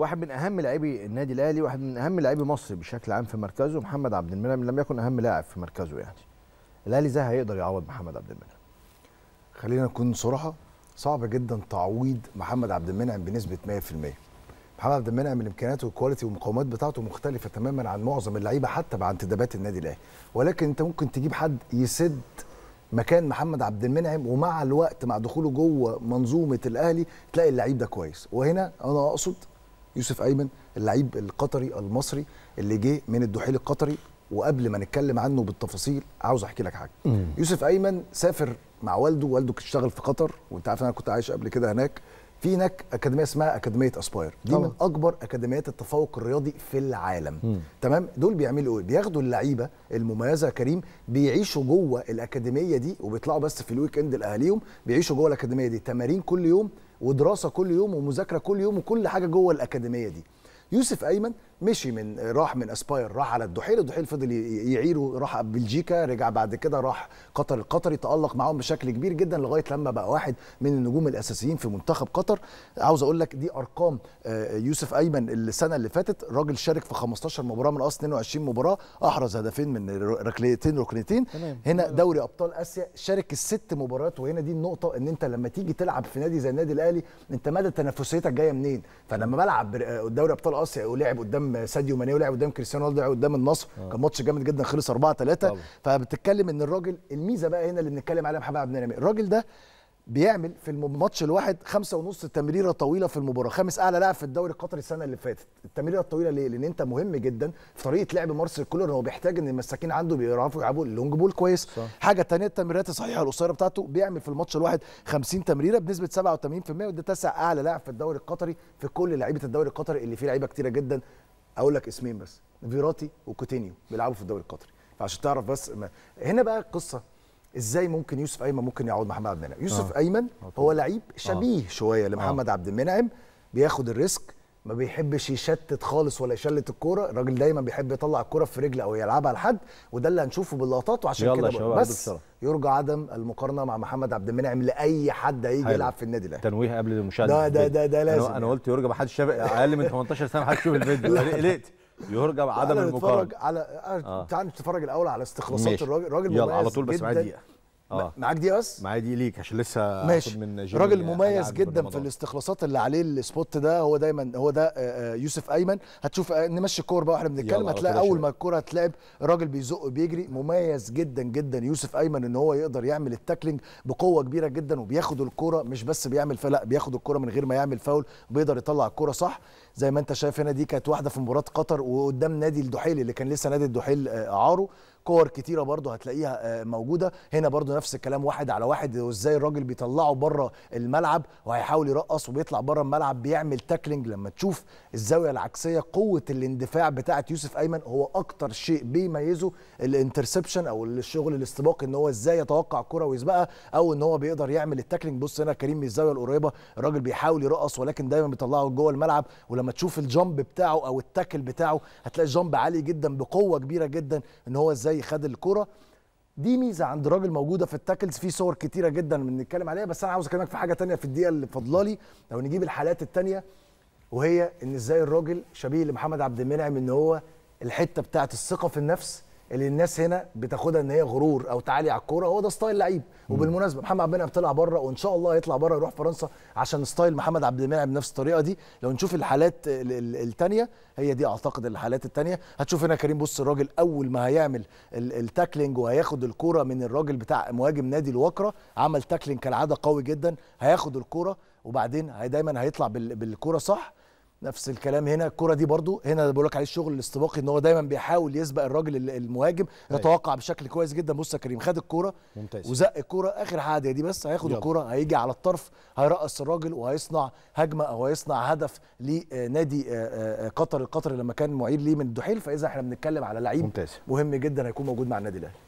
واحد من اهم لاعبي النادي الاهلي واحد من اهم لاعبي مصر بشكل عام في مركزه محمد عبد المنعم لم يكن اهم لاعب في مركزه يعني الاهلي ازاي هيقدر يعوض محمد عبد المنعم خلينا نكون صراحه صعب جدا تعويض محمد عبد المنعم بنسبه 100% محمد عبد المنعم الامكانيات والكواليتي والمقومات بتاعته مختلفه تماما عن معظم اللعيبه حتى مع انتدابات النادي الاهلي ولكن انت ممكن تجيب حد يسد مكان محمد عبد المنعم ومع الوقت مع دخوله جوه منظومه الاهلي تلاقي اللعيب ده كويس وهنا انا اقصد يوسف ايمن اللعيب القطري المصري اللي جه من الدحيل القطري وقبل ما نتكلم عنه بالتفاصيل عاوز احكي لك حاجه يوسف ايمن سافر مع والده والده اشتغل في قطر وانت عارف انا كنت عايش قبل كده هناك في هناك اكاديميه اسمها اكاديميه اسباير دي طبعا. من اكبر اكاديميات التفوق الرياضي في العالم مم. تمام دول بيعملوا ايه بياخدوا اللعيبه المميزه كريم بيعيشوا جوه الاكاديميه دي وبيطلعوا بس في الويك اند لاهاليهم بيعيشوا جوه الاكاديميه دي تمارين كل يوم ودراسه كل يوم ومذاكره كل يوم وكل حاجه جوه الاكاديميه دي يوسف ايمن مشي من راح من اسباير راح على الدحيل الدحيل فضل يعيره راح بلجيكا رجع بعد كده راح قطر القطري تالق معاهم بشكل كبير جدا لغايه لما بقى واحد من النجوم الاساسيين في منتخب قطر عاوز اقول لك دي ارقام آه، يوسف ايمن السنه اللي فاتت راجل شارك في 15 مباراه من اصل 22 مباراه احرز هدفين من ركلتين ركنتين هنا دوري ابطال اسيا شارك الست مباريات وهنا دي النقطه ان انت لما تيجي تلعب في نادي زي النادي الاهلي انت مدى تنافسيتك جايه منين فلما بلعب آه، دوري ابطال اسيا ولعب قدام قدام ساديو ماني ولعب قدام كريستيانو رونالدو قدام النصر آه. كان ماتش جامد جدا خلص 4 3 فبتتكلم ان الراجل الميزه بقى هنا اللي بنتكلم عليها محمد عبد النعيم الراجل ده بيعمل في الماتش الواحد خمسة ونص تمريره طويله في المباراه خامس اعلى لاعب في الدوري القطري السنه اللي فاتت التمريره الطويله ليه لان انت مهم جدا في طريقه لعب مارسيل كولر هو بيحتاج ان المساكين عنده بيعرفوا يلعبوا اللونج بول كويس صح. حاجه ثانيه التمريرات الصحيحه القصيره بتاعته بيعمل في الماتش الواحد 50 تمريره بنسبه 87% وده تسع اعلى لاعب في الدوري القطري في كل لعيبه الدوري القطري اللي فيه لعيبه كتيره جدا اقول لك اسمين بس فيراتي وكوتينيو بيلعبوا في الدوري القطري فعشان تعرف بس ما. هنا بقى القصه ازاي ممكن يوسف ايمن ممكن مع محمد عبد المنعم يوسف آه. ايمن آه. هو لعيب شبيه آه. شويه لمحمد آه. عبد المنعم بياخد الريسك ما بيحبش يشتت خالص ولا يشلت الكوره الراجل دايما بيحب يطلع الكوره في رجل او يلعبها لحد وده اللي هنشوفه باللقطات وعشان كده بس يرجى عدم المقارنه مع محمد عبد المنعم لاي حد هيجي يلعب في النادي الاهلي تنويه قبل المشاهده ده ده ده, ده لازم انا, يعني. قلت يرجى ما حدش شاف اقل من 18 سنه ما حدش يشوف الفيديو قلقت يرجى عدم المقارنه على آه، آه. تعال نتفرج الاول على استخلاصات الراجل الراجل يلا على طول بس معايا دقيقه آه. معاك دي بس معايا دي ليك عشان لسه ماشي من راجل مميز جدا في الاستخلاصات اللي عليه السبوت ده هو دايما هو ده آه، آه، يوسف ايمن هتشوف نمشي الكور بقى واحنا بنتكلم هتلاقي اول ما الكوره هتلاعب الراجل بيزق بيجري مميز جدا جدا يوسف ايمن ان هو يقدر يعمل التاكلينج بقوه كبيره جدا وبياخد الكوره مش بس بيعمل لا بياخد الكوره من غير ما يعمل فاول بيقدر يطلع الكوره صح زي ما انت شايف هنا دي كانت واحده في مباراه قطر وقدام نادي الدحيل اللي كان لسه نادي الدحيل اعاره كور كتيره برضو هتلاقيها آه، موجوده هنا برضو نفس الكلام واحد على واحد وازاي الراجل بيطلعه بره الملعب وهيحاول يرقص وبيطلع بره الملعب بيعمل تاكلينج لما تشوف الزاويه العكسيه قوه الاندفاع بتاعه يوسف ايمن هو اكتر شيء بيميزه الانترسبشن او الشغل الاستباقي ان هو ازاي يتوقع كرة ويسبقها او ان هو بيقدر يعمل التاكلينج بص هنا كريم من الزاويه القريبه الراجل بيحاول يرقص ولكن دايما بيطلعه جوه الملعب ولما تشوف الجامب بتاعه او التاكل بتاعه هتلاقي الجامب عالي جدا بقوه كبيره جدا ان هو ازاي ازاي خد الكره دي ميزه عند راجل موجوده في التاكلز في صور كتيره جدا بنتكلم عليها بس انا عاوز اكلمك في حاجه تانية في الدقيقه اللي فاضله لي لو نجيب الحالات التانية وهي ان ازاي الراجل شبيه لمحمد عبد المنعم ان هو الحته بتاعه الثقه في النفس اللي الناس هنا بتاخدها ان هي غرور او تعالي على الكوره هو ده ستايل لعيب وبالمناسبه محمد عبد المنعم طلع بره وان شاء الله يطلع بره يروح فرنسا عشان ستايل محمد عبد المنعم بنفس الطريقه دي لو نشوف الحالات الثانيه هي دي اعتقد الحالات الثانيه هتشوف هنا كريم بص الراجل اول ما هيعمل التاكلينج وهياخد الكوره من الراجل بتاع مهاجم نادي الوكره عمل تاكلينج كالعاده قوي جدا هياخد الكوره وبعدين دايما هيطلع بالكوره صح نفس الكلام هنا الكره دي برضو هنا بقول لك عليه الشغل الاستباقي ان هو دايما بيحاول يسبق الراجل المهاجم يتوقع بشكل كويس جدا بص يا كريم خد الكوره ممتاز وزق الكوره اخر حاجه دي بس هياخد الكوره هيجي على الطرف هيرقص الراجل وهيصنع هجمه او هيصنع هدف لنادي آه، آه، آه، قطر القطر لما كان معيد ليه من الدحيل فاذا احنا بنتكلم على لعيب ممتاز. مهم جدا هيكون موجود مع النادي الاهلي